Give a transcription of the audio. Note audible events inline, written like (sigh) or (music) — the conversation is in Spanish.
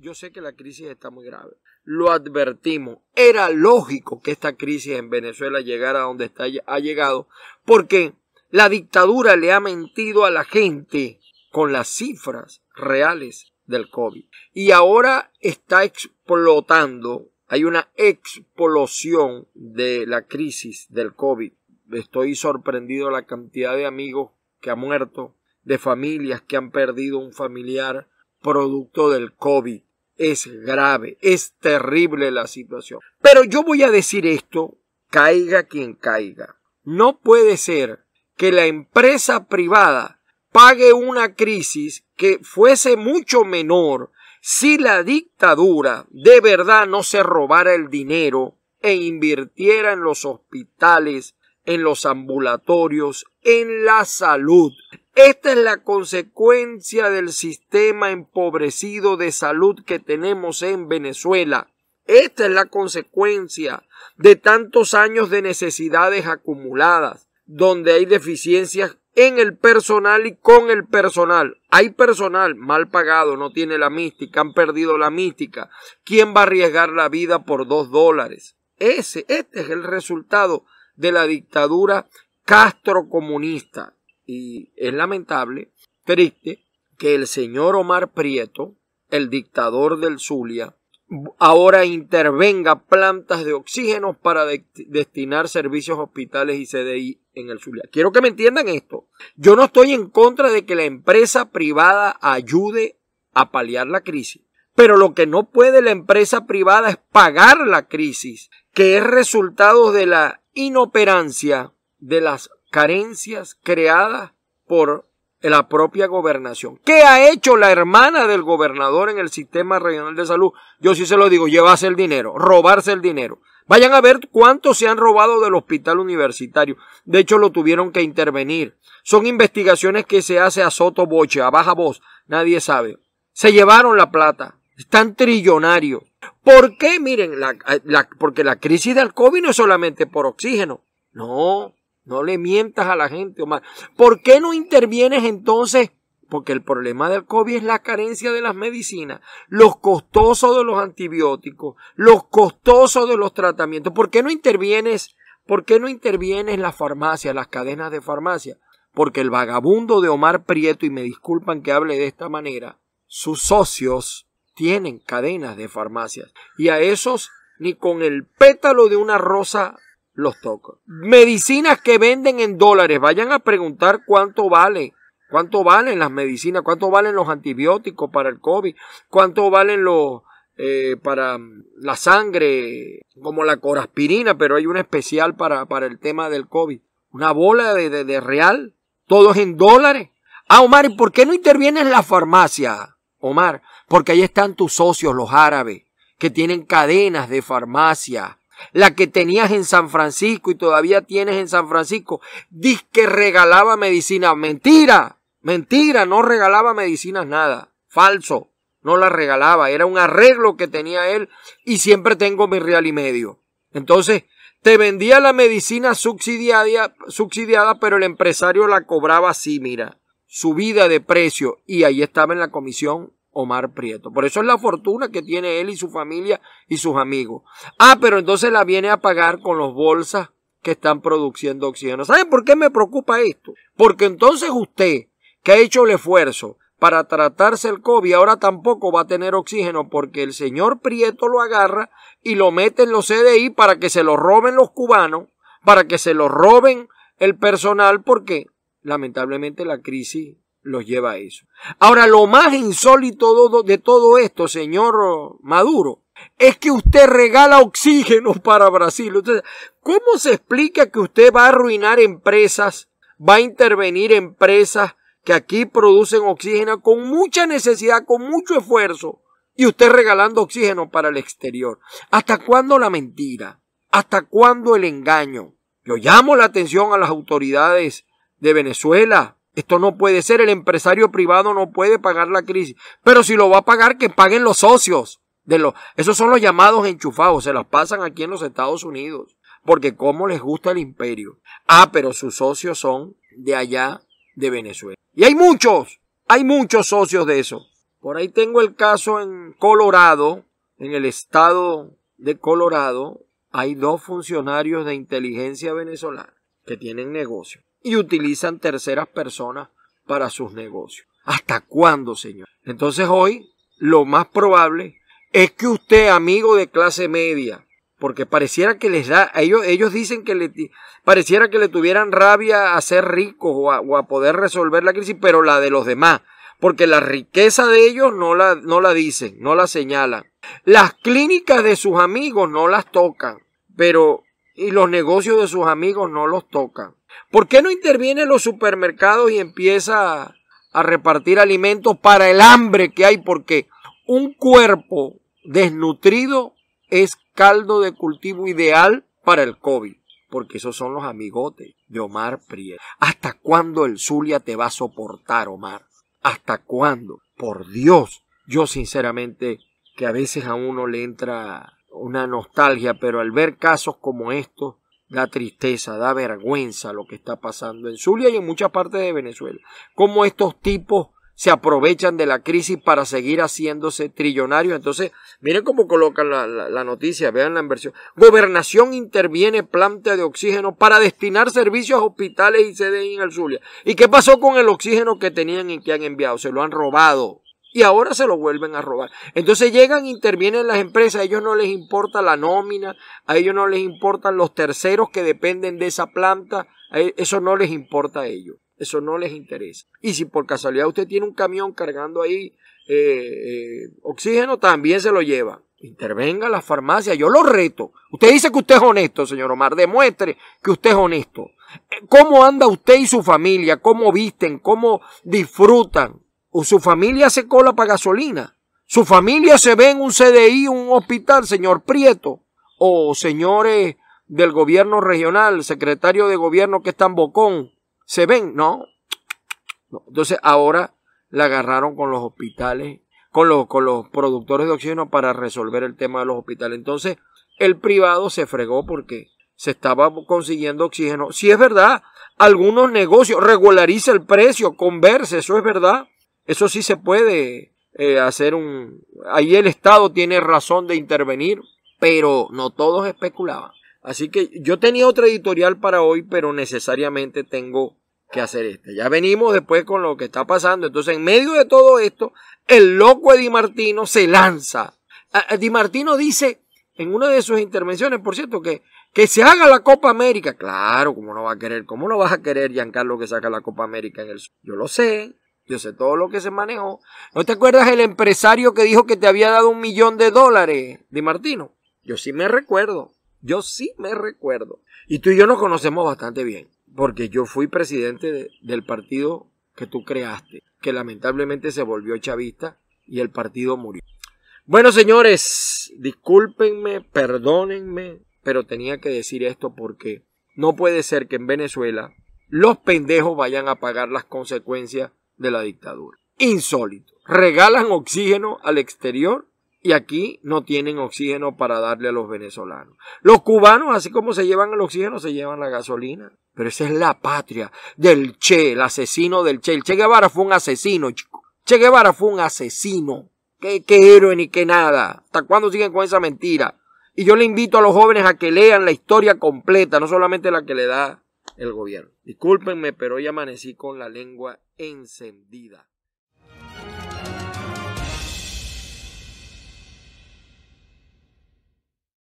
yo sé que la crisis está muy grave. Lo advertimos. Era lógico que esta crisis en Venezuela llegara a donde está, ha llegado, porque la dictadura le ha mentido a la gente con las cifras reales del COVID. Y ahora está explotando, hay una explosión de la crisis del COVID. Estoy sorprendido de la cantidad de amigos que ha muerto, de familias que han perdido un familiar producto del COVID es grave, es terrible la situación. Pero yo voy a decir esto, caiga quien caiga. No puede ser que la empresa privada pague una crisis que fuese mucho menor si la dictadura de verdad no se robara el dinero e invirtiera en los hospitales, en los ambulatorios, en la salud, esta es la consecuencia del sistema empobrecido de salud que tenemos en Venezuela. Esta es la consecuencia de tantos años de necesidades acumuladas, donde hay deficiencias en el personal y con el personal. Hay personal mal pagado, no tiene la mística, han perdido la mística. ¿Quién va a arriesgar la vida por dos dólares? Ese, este es el resultado de la dictadura castrocomunista y es lamentable, triste, que el señor Omar Prieto, el dictador del Zulia, ahora intervenga plantas de oxígeno para destinar servicios hospitales y CDI en el Zulia. Quiero que me entiendan esto. Yo no estoy en contra de que la empresa privada ayude a paliar la crisis, pero lo que no puede la empresa privada es pagar la crisis, que es resultado de la inoperancia de las carencias creadas por la propia gobernación. ¿Qué ha hecho la hermana del gobernador en el sistema regional de salud? Yo sí se lo digo, llevarse el dinero, robarse el dinero. Vayan a ver cuánto se han robado del hospital universitario. De hecho, lo tuvieron que intervenir. Son investigaciones que se hace a soto boche, a baja voz. Nadie sabe. Se llevaron la plata. Están trillonarios. ¿Por qué? Miren, la, porque la crisis del COVID no es solamente por oxígeno. No, no le mientas a la gente, Omar. ¿Por qué no intervienes entonces? Porque el problema del COVID es la carencia de las medicinas, los costosos de los antibióticos, los costosos de los tratamientos. ¿Por qué no intervienes? ¿Por qué no intervienes las farmacias, las cadenas de farmacia? Porque el vagabundo de Omar Prieto, y me disculpan que hable de esta manera, sus socios tienen cadenas de farmacias. Y a esos ni con el pétalo de una rosa los toco. Medicinas que venden en dólares, vayan a preguntar cuánto vale. ¿Cuánto valen las medicinas? ¿Cuánto valen los antibióticos para el COVID? ¿Cuánto valen los eh, para la sangre, como la coraspirina, pero hay una especial para, el tema del COVID? Una bola de, de, real, todos en dólares. Ah, Omar, ¿y por qué no intervienes la farmacia? Omar, porque ahí están tus socios, los árabes, que tienen cadenas de farmacia la que tenías en San Francisco y todavía tienes en San Francisco, dis que regalaba medicina. Mentira, mentira, no regalaba medicinas nada. Falso, no la regalaba. Era un arreglo que tenía él y siempre tengo mi real y medio. Entonces, te vendía la medicina subsidiada, subsidiada, pero el empresario la cobraba así, mira, subida de precio. Y ahí estaba en la comisión Omar Prieto. Por eso es la fortuna que tiene él y su familia y sus amigos. Ah, pero entonces la viene a pagar con los bolsas que están produciendo oxígeno. ¿Saben por qué me preocupa esto? Porque entonces usted, que ha hecho el esfuerzo para tratarse el COVID, ahora tampoco va a tener oxígeno porque el señor Prieto lo agarra y lo mete en los CDI para que se lo roben los cubanos, para que se lo roben el personal, porque lamentablemente la crisis los lleva a eso. Ahora, lo más insólito de todo esto, señor Maduro, es que usted regala oxígeno (laughs) para Brasil. ¿cómo se explica que usted va a arruinar empresas, va a intervenir empresas que aquí producen oxígeno con mucha necesidad, con mucho esfuerzo, y usted regalando oxígeno para el exterior? ¿Hasta cuándo la mentira? ¿Hasta cuándo el engaño? Yo llamo la atención a las autoridades de Venezuela, esto no puede ser, el empresario privado no puede pagar la crisis. Pero si lo va a pagar, que paguen los socios. De los, esos son los llamados enchufados, se los pasan aquí en los Estados Unidos. Porque cómo les gusta el imperio. Ah, pero sus socios son de allá, de Venezuela. Y hay muchos, hay muchos socios de eso. Por ahí tengo el caso en Colorado, en el estado de Colorado, hay dos funcionarios de inteligencia venezolana que tienen negocio y utilizan terceras personas para sus negocios. ¿Hasta cuándo, señor? Entonces hoy lo más probable es que usted, amigo de clase media, porque pareciera que les da, ellos, ellos dicen que le, pareciera que le tuvieran rabia a ser ricos o a, o a poder resolver la crisis, pero la de los demás, porque la riqueza de ellos no la, no la dicen, no la señalan. Las clínicas de sus amigos no las tocan, pero, y los negocios de sus amigos no los tocan. ¿Por qué no interviene los supermercados y empieza a repartir alimentos para el hambre que hay? Porque un cuerpo desnutrido es caldo de cultivo ideal para el COVID, porque esos son los amigotes de Omar Prieto. ¿Hasta cuándo el Zulia te va a soportar, Omar? ¿Hasta cuándo? Por Dios, yo sinceramente que a veces a uno le entra una nostalgia, pero al ver casos como estos, da tristeza, da vergüenza lo que está pasando en Zulia y en muchas partes de Venezuela. Cómo estos tipos se aprovechan de la crisis para seguir haciéndose trillonarios. Entonces, miren cómo colocan la, noticia, vean la inversión. Gobernación interviene planta de oxígeno para destinar servicios a hospitales y CDI en Zulia. ¿Y qué pasó con el oxígeno que tenían y que han enviado? Se lo han robado y ahora se lo vuelven a robar. Entonces llegan, intervienen las empresas, a ellos no les importa la nómina, a ellos no les importan los terceros que dependen de esa planta, e, eso no les importa a ellos, eso no les interesa. Y si por casualidad usted tiene un camión cargando ahí eh, eh, oxígeno, también se lo lleva. Intervenga la farmacia, yo lo reto. Usted dice que usted es honesto, señor Omar, demuestre que usted es honesto. ¿Cómo anda usted y su familia? ¿Cómo visten? ¿Cómo disfrutan? o su familia se cola para gasolina, su familia se ve en un CDI, un hospital, señor Prieto, o señores del gobierno regional, secretario de gobierno que está en Bocón, se ven, ¿no? Entonces ahora la agarraron con los hospitales, con los, los productores de oxígeno para resolver el tema de los hospitales. Entonces el privado se fregó porque se estaba consiguiendo oxígeno. Si es verdad, algunos negocios, regulariza el precio, converse, eso es verdad. Eso sí se puede eh, hacer un... Ahí el Estado tiene razón de intervenir, pero no todos especulaban. Así que yo tenía otra editorial para hoy, pero necesariamente tengo que hacer este Ya venimos después con lo que está pasando. Entonces, en medio de todo esto, el loco Di Martino se lanza. Ah, ah, Di Martino dice en una de sus intervenciones, por cierto, que, que se haga la Copa América. Claro, ¿cómo no va a querer? ¿Cómo no vas a querer, Giancarlo, que saca la Copa América en el sur? Yo lo sé, yo sé todo lo que se manejó. ¿No te acuerdas el empresario que dijo que te había dado un millón de dólares, Di Martino? Yo sí me recuerdo. Yo sí me recuerdo. Y tú y yo nos conocemos bastante bien, porque yo fui presidente del partido que tú creaste, que lamentablemente se volvió chavista y el partido murió. Bueno, señores, discúlpenme, perdónenme, pero tenía que decir esto porque no puede ser que en Venezuela los pendejos vayan a pagar las consecuencias de la dictadura. Insólito. Regalan oxígeno al exterior y aquí no tienen oxígeno para darle a los venezolanos. Los cubanos, así como se llevan el oxígeno, se llevan la gasolina. Pero esa es la patria del Che, el asesino del Che. El Che Guevara fue un asesino, chico. Che Guevara fue un asesino. Qué, qué héroe ni qué nada. ¿Hasta cuándo siguen con esa mentira? Y yo le invito a los jóvenes a que lean la historia completa, no solamente la que le da el gobierno. Discúlpenme, pero hoy amanecí con la lengua encendida.